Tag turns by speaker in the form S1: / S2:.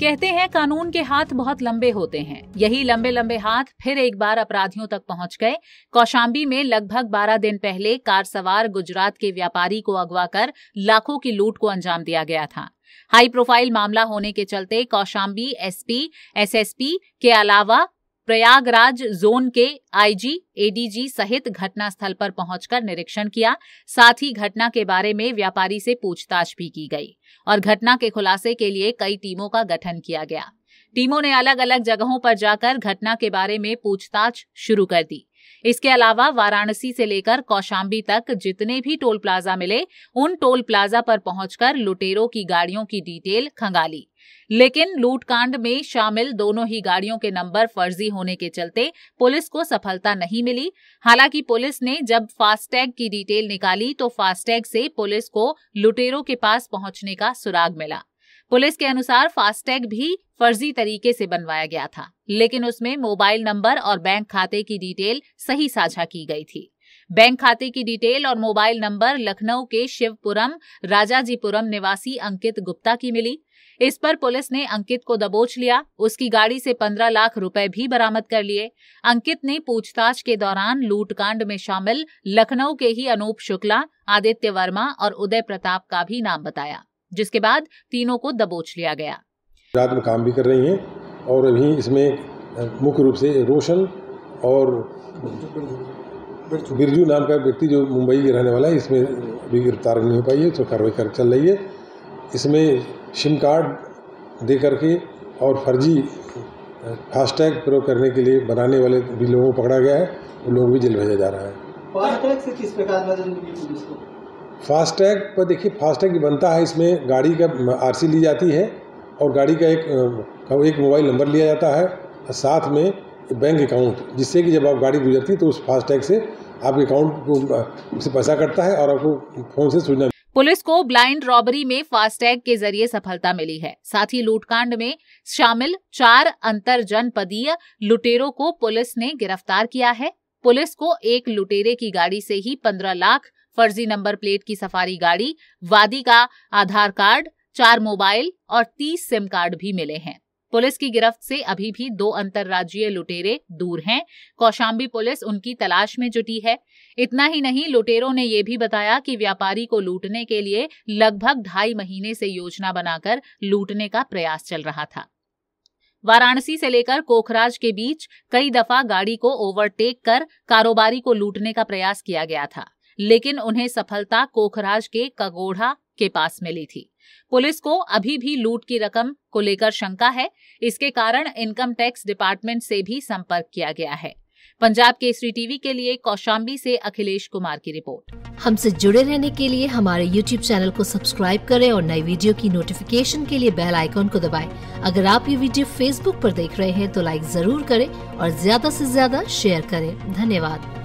S1: कहते हैं कानून के हाथ बहुत लंबे होते हैं यही लंबे लंबे हाथ फिर एक बार अपराधियों तक पहुंच गए कौशाम्बी में लगभग 12 दिन पहले कार सवार गुजरात के व्यापारी को अगवा कर लाखों की लूट को अंजाम दिया गया था हाई प्रोफाइल मामला होने के चलते कौशाम्बी एसपी एसएसपी के अलावा प्रयागराज जोन के आईजी एडीजी सहित घटनास्थल पर पहुंचकर निरीक्षण किया साथ ही घटना के बारे में व्यापारी से पूछताछ भी की गई और घटना के खुलासे के लिए कई टीमों का गठन किया गया टीमों ने अलग अलग जगहों पर जाकर घटना के बारे में पूछताछ शुरू कर दी इसके अलावा वाराणसी से लेकर कौशाम्बी तक जितने भी टोल प्लाजा मिले उन टोल प्लाजा पर पहुंचकर लुटेरों की गाड़ियों की डिटेल खंगाली लेकिन लूटकांड में शामिल दोनों ही गाड़ियों के नंबर फर्जी होने के चलते पुलिस को सफलता नहीं मिली हालांकि पुलिस ने जब फास्टैग की डिटेल निकाली तो फास्टैग से पुलिस को लुटेरों के पास पहुंचने का सुराग मिला पुलिस के अनुसार फास्टैग भी फर्जी तरीके से बनवाया गया था लेकिन उसमें मोबाइल नंबर और बैंक खाते की डिटेल सही साझा की गई थी बैंक खाते की डिटेल और मोबाइल नंबर लखनऊ के शिवपुरम राजाजीपुरम निवासी अंकित गुप्ता की मिली इस पर पुलिस ने अंकित को दबोच लिया उसकी गाड़ी से पंद्रह लाख रुपए भी बरामद कर लिए अंकित ने पूछताछ के दौरान लूटकांड में शामिल लखनऊ के ही अनूप शुक्ला आदित्य वर्मा और उदय प्रताप का भी नाम बताया जिसके बाद तीनों को दबोच लिया गया
S2: रात में काम भी कर रही हैं और अभी इसमें मुख्य रूप से रोशन और बिरजू नाम का व्यक्ति जो मुंबई के रहने वाला है इसमें भी गिरफ्तार नहीं हो पाई है तो कार्रवाई कर चल रही है इसमें सिम कार्ड दे करके और फर्जी फास्टैग प्रयोग करने के लिए बनाने वाले भी लोगों को पकड़ा गया है उन लोगों को भी जेल भेजा जा रहा है से किस प्रकार फास्टैग पर देखिए फास्टैग बनता है इसमें गाड़ी का आरसी ली जाती है और गाड़ी का एक एक मोबाइल नंबर लिया जाता है साथ में बैंक अकाउंट जिससे कि जब आप गाड़ी गुजरती है तो उस फास्टैग से आपके अकाउंट से पैसा कटता है और आपको फोन से सूचना
S1: पुलिस को ब्लाइंड रॉबरी में फास्टैग के जरिए सफलता मिली है साथ ही लूटकांड में शामिल चार अंतर जनपदीय लुटेरों को पुलिस ने गिरफ्तार किया है पुलिस को एक लुटेरे की गाड़ी से ही पंद्रह लाख फर्जी नंबर प्लेट की सफारी गाड़ी वादी का आधार कार्ड चार मोबाइल और तीस सिम कार्ड भी मिले हैं पुलिस की गिरफ्त से अभी भी दो अंतर्राज्यीय लुटेरे दूर हैं कौशाम्बी पुलिस उनकी तलाश में जुटी है इतना ही नहीं लुटेरों ने यह भी बताया कि व्यापारी को लूटने के लिए लगभग ढाई महीने से योजना बनाकर लूटने का प्रयास चल रहा था वाराणसी से लेकर कोखराज के बीच कई दफा गाड़ी को ओवरटेक कर कारोबारी को लूटने का प्रयास किया गया था लेकिन उन्हें सफलता कोखराज के कगोढ़ा के पास मिली थी पुलिस को अभी भी लूट की रकम को लेकर शंका है इसके कारण इनकम टैक्स डिपार्टमेंट से भी संपर्क किया गया है पंजाब केसरी टीवी के लिए कौशाम्बी से अखिलेश कुमार की रिपोर्ट हमसे जुड़े रहने के लिए हमारे YouTube चैनल को सब्सक्राइब करें और नई वीडियो की नोटिफिकेशन के लिए बेल आइकॉन को दबाएं। अगर आप ये वीडियो Facebook पर देख रहे हैं तो लाइक जरूर करें और ज्यादा से ज्यादा शेयर करें धन्यवाद